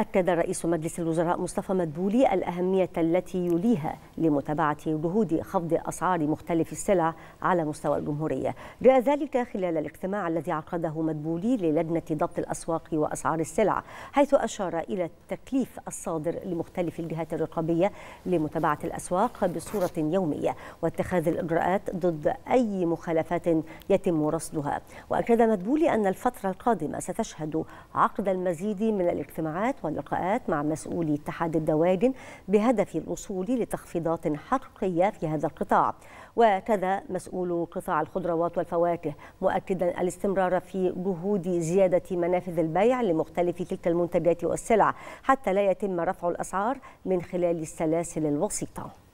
أكد رئيس مجلس الوزراء مصطفى مدبولي الأهمية التي يليها لمتابعة جهود خفض أسعار مختلف السلع على مستوى الجمهورية جاء ذلك خلال الاجتماع الذي عقده مدبولي للجنة ضبط الأسواق وأسعار السلع حيث أشار إلى التكليف الصادر لمختلف الجهات الرقابية لمتابعة الأسواق بصورة يومية واتخاذ الإجراءات ضد أي مخالفات يتم رصدها وأكد مدبولي أن الفترة القادمة ستشهد عقد المزيد من الاجتماعات اللقاءات مع مسؤولي اتحاد الدواجن بهدف الوصول لتخفيضات حقيقية في هذا القطاع وكذا مسؤول قطاع الخضروات والفواكه مؤكدا الاستمرار في جهود زيادة منافذ البيع لمختلف تلك المنتجات والسلع حتى لا يتم رفع الأسعار من خلال السلاسل الوسيطة